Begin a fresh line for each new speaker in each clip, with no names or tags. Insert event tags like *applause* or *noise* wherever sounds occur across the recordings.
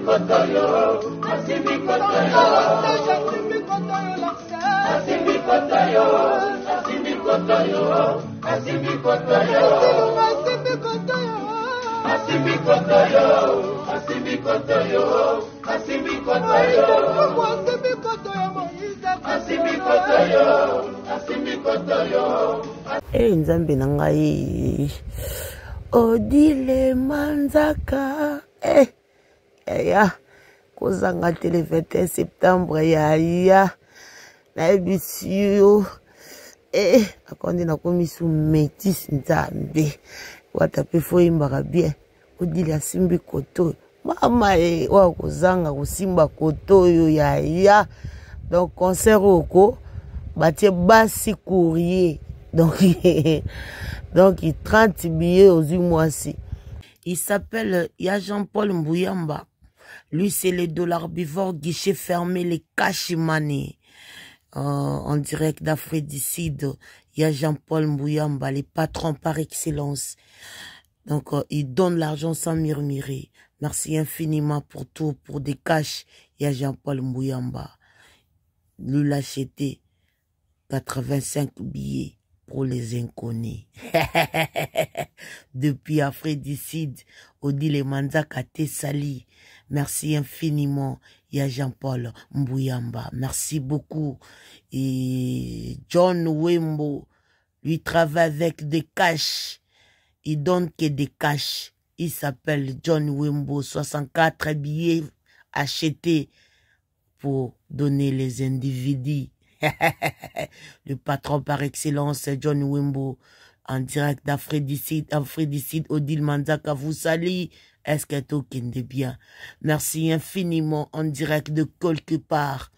kotoyo asimbi kotoyo asimbi kotoyo asimbi kotoyo asimbi kotoyo asimbi kotoyo asimbi kotoyo asimbi kotoyo asimbi kotoyo asimbi kotoyo asimbi kotoyo e nzambe na ngai odile manzaka eh. yaya kozanga te le 21 septembre yaya nayebisi yo ee akoa nde nakomi su metis nzambe wata mpe fo oyembaka bien odili asimbi koto mama e oyo kozanga kosimba koto oyo yaya donc concert oko batie basi courrier donc *laughs* donc 30 billet ozwi mwasi il s'appelle ya jean paul mbuyamba Lui, c'est les dollars bivores guichet fermé, les cash money. Euh, en direct Sud, il y a Jean-Paul Mouyamba, les patrons par excellence. Donc, euh, il donne l'argent sans murmurer. Merci infiniment pour tout, pour des caches. Il y a Jean-Paul Mouyamba, Lui, quatre acheté 85 billets pour les inconnus. *laughs* Depuis Afrédicide, Odile Manzak a Sali. Merci infiniment, y a Jean-Paul Mbouyamba. Merci beaucoup. Et John Wembo, lui travaille avec des cash. Il donne que des cash. Il s'appelle John Wimbo. 64 billets achetés pour donner les individus. *laughs* le patron par excellence, John Wimbo. en direct d'Afridicide, Odile Manzaka vous salue est bien Merci infiniment en direct de quelque part.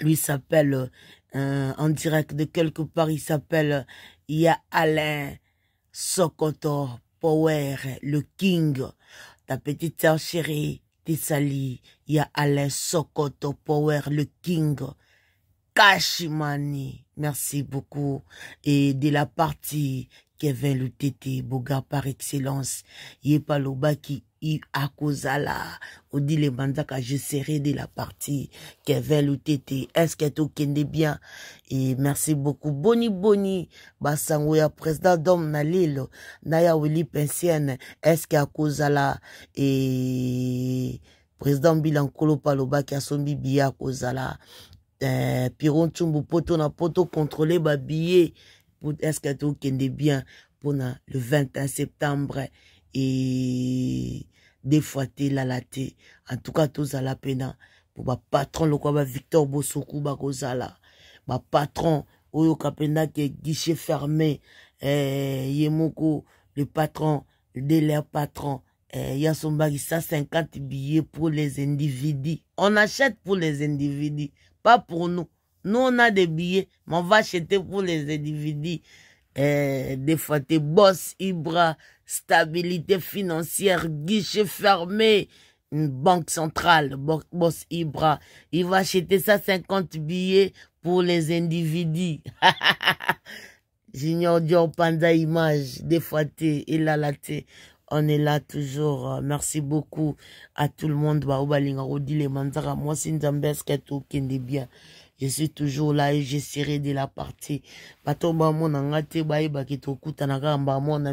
Lui s'appelle, euh, en direct de quelque part, il s'appelle, il Alain Sokoto Power, le King. Ta petite sœur chérie, Tissali, il y a Alain Sokoto Power, le King. Kashimani, merci beaucoup. Et de la partie kevin lutete boga par excellence ye mpe alobaki akozala odilema nzaka je serai de la partie kevin lutete estce tokende bien e merci beaucoup boni boni basango ya président dom na lelo na ya weli pensiene estce akozala e président bilankolo mpe alobaki asombi biye akozala eh, piron ntumbu poto na poto kontrole babiye Est-ce que pudeske bien pour le 21 septembre et des et la laté. en tout cas ma patron le quoi? Ma Victor bosoku patron, bapatron oh, patron, mpenake guichet fermé. Fermé, eh, Yemoko, yemoko le patron de leur patron eh, ya a 150 billets pour les individus on achète pour les individus pas pour nous nous, on a des billets, mais on va acheter pour les individus. Euh, des fois, boss, Ibra, stabilité financière, guichet fermé, une banque centrale, boss Ibra. Il va acheter ça 50 billets pour les individus. *laughs* Junior Dior Panda Image, des fois, t'es, et là, on est là toujours. Merci beaucoup à tout le monde. Bah, les. moi, c'est je suis toujours là et j'essaierai de la partie bato mon te bayebaki tokutana kaka na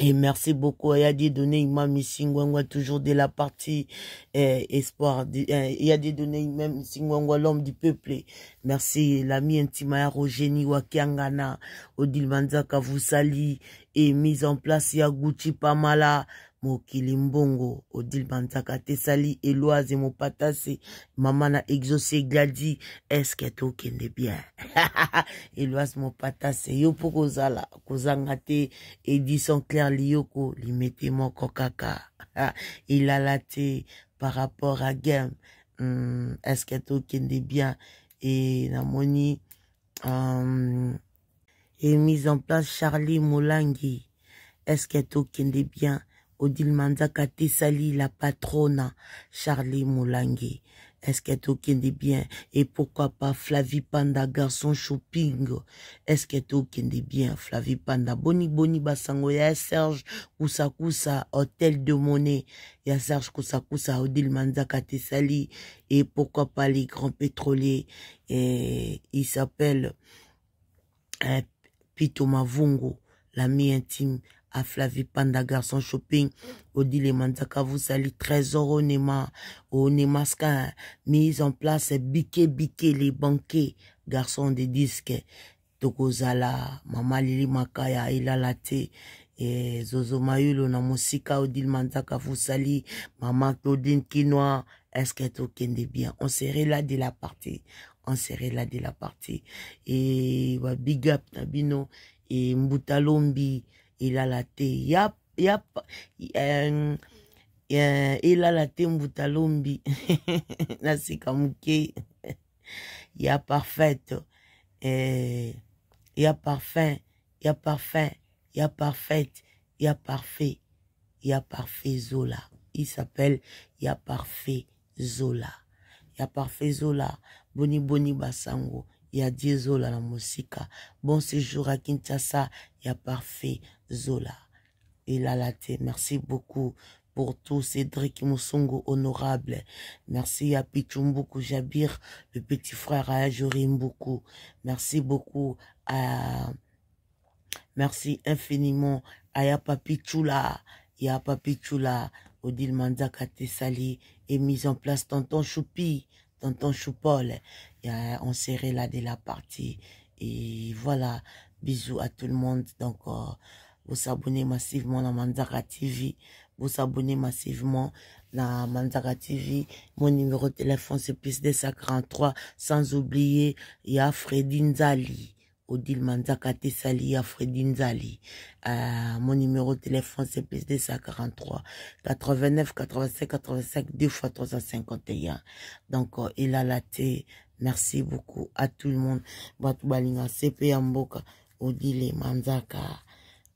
et merci beaucoup à Yadi Donné Imam Singwangwa, toujours de la partie et eh, espoir. Eh, a des Donné même Singwangwa, l'homme du peuple. Merci l'ami Intimaya Rogénie Wakiangana, Odilmanzaka Manzaka vous et mise en place yaguti Pamala mokili mbongo odile banzaka Tessali, eloise mopatase mama na est que eske est bien *laughs* eloise mopatase yo mpo kozala Edi te li claire mon limete moko kaka *laughs* a te par rapport à game hmm, que eske est bien Et namoni euh, hmm, e mise en place charlie molangi eske est bien Odile Manzaka Tessali, la patronne Charlie Moulangé. Est-ce qu'elle est bien Et pourquoi pas Flavie Panda, garçon shopping Est-ce qu'elle est bien Flavie Panda, Boni Boni Basango, Serge Kousakousa, Hôtel de Monnaie, ya Serge Kousakousa, Odil Odile Manzaka Tessali, et pourquoi pas les grands pétroliers et eh, Il s'appelle Pitoma eh, Pito Mavungo, l'ami intime à Flavie Panda Garçon Shopping, Odile Manzaka vous sali Trésor au Onemaska, mise en place, bique bique les banquets, Garçon des disques, Tokozala, Mama Lili Makaya, Ilalate, et Zozo Mayulo, Namosika, Odile Manzaka vous sali Maman Claudine Kinoa, est-ce de bien? On serait là de la partie. On serait là de la partie. Et, bah, big up, Nabino, et Mbutalombi, il a la thé. ya, Il a la te mbutalombi na sika Il ya parfaite Il ya parfait, ya parfait, ya parfaite ya parfait ya parfait zola il s'appelle ya parfait zola ya parfait zola boni boni basango a die zola la musica bon séjour à kinshasa a parfait zola Et la te merci beaucoup pour tout Cédric Moussongo honorable. Merci à Pichumbuku Jabir, le petit frère à beaucoup Merci beaucoup à... Merci infiniment à Yapapichula, à Yapapi Chula, Odile te Sali, et mise en place Tonton Choupi, Tonton Choupol. Euh, on serait là de la partie. Et voilà, bisous à tout le monde. Donc, euh, vous abonnez massivement à Mandara TV. Vous abonnez massivement à Mandara TV. Mon numéro de téléphone, c'est plus 53. Sans oublier, il y a Freddy Nzali. Odile Mandaka Tessali à Zali. Euh, mon numéro de téléphone, c'est plus 43. 89 85 85 2 x 351. Donc, euh, il a la Merci beaucoup à tout le monde. Batubalinga, CP Amboka, Odile, Manzaka.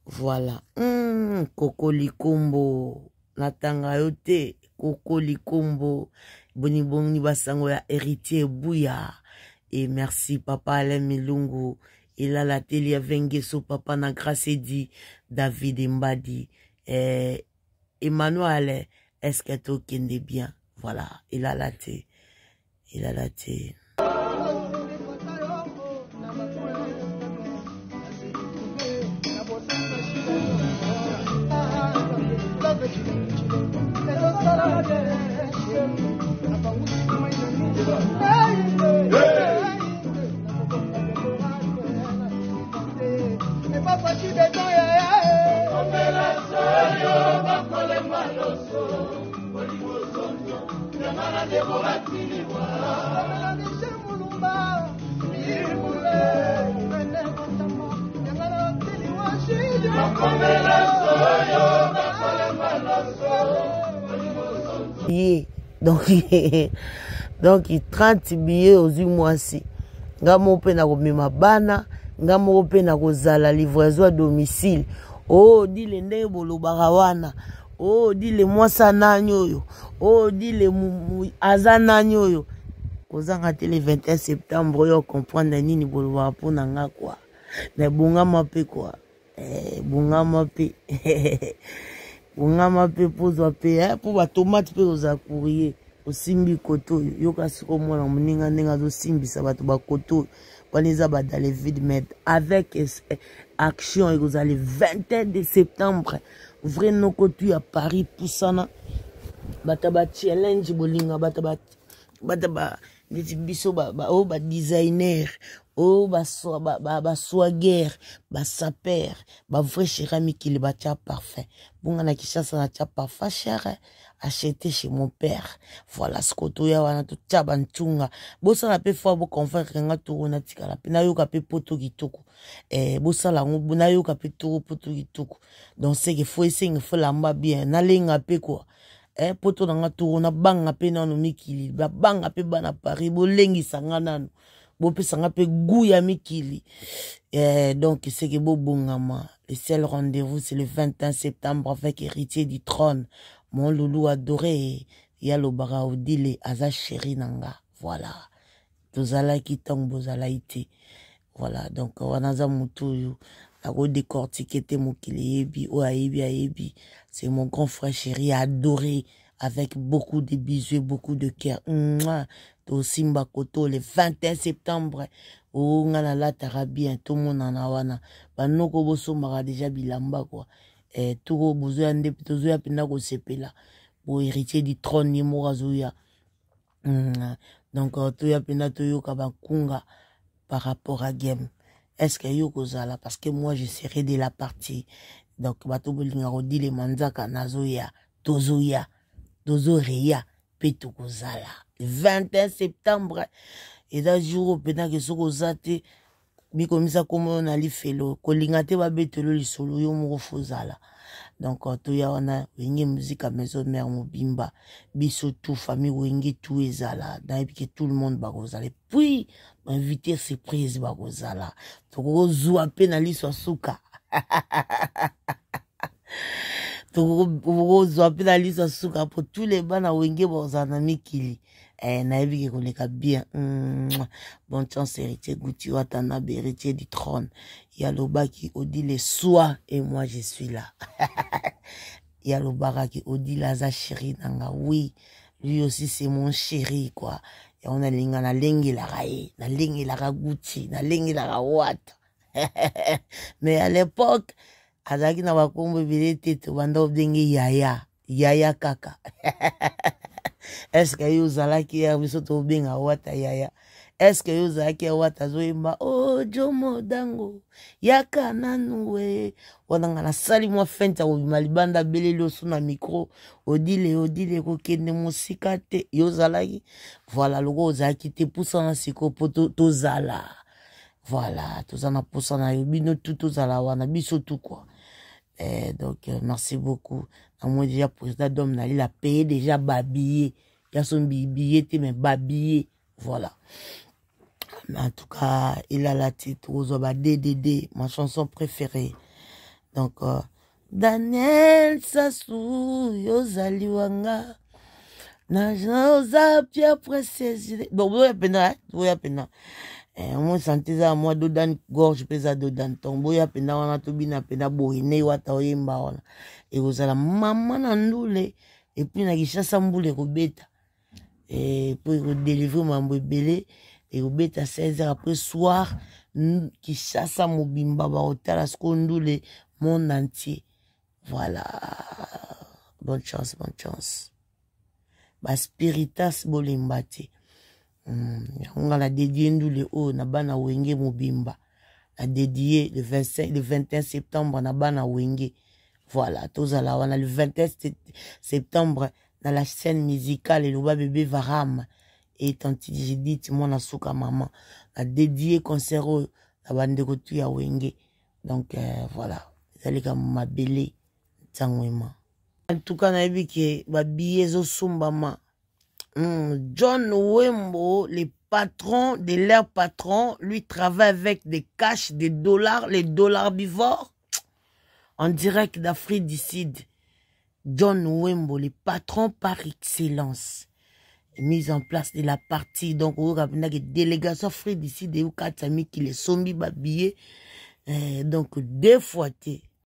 Voilà. Mmh, hum, Kokolikombo. Natanga yote. Likombo. Boni boni basango ya héritier Bouya. Et merci papa Alain Milungu. Il a la télé sous papa na grâce dit David Mbadi. Eh, Emmanuel, est-ce que tu bien? Voilà. Il a la télé. Il a la télé. donc *laughs* donc 30 billet ozwi mwasi nga moko mpe na komema bana nga moko mpe na kozala livraison ya domicile oo oh, dile ndenge bolobaka wana oo oh, dile mwasa nani oyo oo oh, dile aza nani oyo kozanga te le 21 septembre oyo okomprendre nini bolobaka mpo na nga kwa na ebongama mpe kwa Eh, bongama mpe *laughs* bongama mpe mpozwa mpe mpo batomate mpe kozala courrier osimbi koto oyo yoka siko mwana moninga ndenge azosimbisa bato bakoto oyo wana eza badale vide mais avec action ekozala le 21 de septembre vrai noko tu ya paris pusana bato bachallenge bolinga bato neti biso oyo badesigner oh, oyo oh, baswagere basaper bavrai chere mikili batia parfum bonga na kishasa natia parfum chere achete chez mon père voilà sikoyo toya wana totia bantsunga bosala mpe fois boconvaincre nga toko natikala mpe nayoka mpe poto kitoko eh, bosala yango nayoka mpe toko poto kitoko donc seke fo esenge fo lamba bien nalenga mpe kua eh, poto na nga toko nabanga mpe nano mikili babanga mpe bana paris bolengisa nga nano bopesanga mpe gou ya mikili eh, donc seke bobongama le seul rendez-vous c'est le 21 septembre avec héritier du trône mon loulou adoré ya lobaka odile aza sheri na nanga voilà qui tombe bozalaki été voilà donc wana aza motu oyo nakodécortike te mokili yebi bi ayebi bi c'est mon grand frère chéri adoré avec beaucoup de bisous beaucoup de cœur. Simba koto le 21 septembre o oh, nga a bien hein, a wana banoko bosombaka déjà bilamba kwa. eh, monde a nde tozoya là pour hériter du trône ye mm, donc ya euh, donc toya mpenza toyoka kunga par rapport à game est-ce que yo kozala parce que moi je serai de la partie donc bato le le manzaka nazoya tozoya tozoreya mpe 21 septembre et dans jour mpenaki soki on a mikomisa komona na lifelo va te babetelo lisolo yo là donc a musique muzika maison bimba biso tout famille wenge tu ezala que tout le monde puis m'inviter, surprise bakozala *laughs* tous le bana wenge kili eh, nayebi koleka bien bon chance héritier guti watana héritier du trône qui yalobaki odile soi et moi je suis là qui odile aza chéri na nga oui lui aussi c'est mon chéri quoi on a linga, lingi la yango lingi, la ye nalengelaka guti la wata *laughs* mais à l'époque qui na combien de te tobanda obenge yaya yaya kaka *laughs* eske ye ozalaki ya biso tobenga wata yaya eske yo ozalaki ya wata azoyemba ojomodango oh, yaka nanu we wananga nasali mwa fente ya kobima libanda abeleli oso na mikro odile odile kokende mosika te yo ozalaki voila loko ozalaki te pusana siko mpo tozala to voila toza na mposa na yo bino tu tozala wana biso tu kua eh, donc euh, merci beaucoup amoi déjà président d'homme il a payé déjà babillé il a son billet mais babillé voilà mais en tout cas il a la titre aux ah, DDD ma chanson préférée donc euh, Daniel Sassou Yozali Wanga Najosa Pierre Précieux donc vous voyez pena hein, vous voyez pena hein. mo sante eza ya mwa dodan gorge mpe eza dodan ntongo boya mpenza wana tobina mpenza borene wata oyemba wana ekozala mama na ndule epui na kishasa mbula ekobeta eh, po ekodelivre mambo ebele ekobeta 16 apres soir kishasa mobimba bakotala sikoyo ndule monde entier voilà bonne chance bonne chance baspiritas bolemba te Hmm, yango nga nadedie ndule oyo na bana wenge mobimba nadedie le, 25, le 21 septembre na bana wenge voilà tozala wana le 21 septembre na la chaîne musicale eloba bebe varam e tanti judith mwana suka mama nadedie concert oyo na bandeko tu ya wenge donc euh, voilà ezali likambo mabele ntango ema antuka nayebi ke babiye ezosumbama Hmm, John Wembo, le patron de leurs patron, lui travaille avec des caches, des dollars, les dollars bivores, en direct d'Afrique du Sud. John Wembo, le patron par excellence. Mise en place de la partie, donc, y a une délégation Afrique du Sud et y a qui les mis babillés. Eh, donc, deux fois,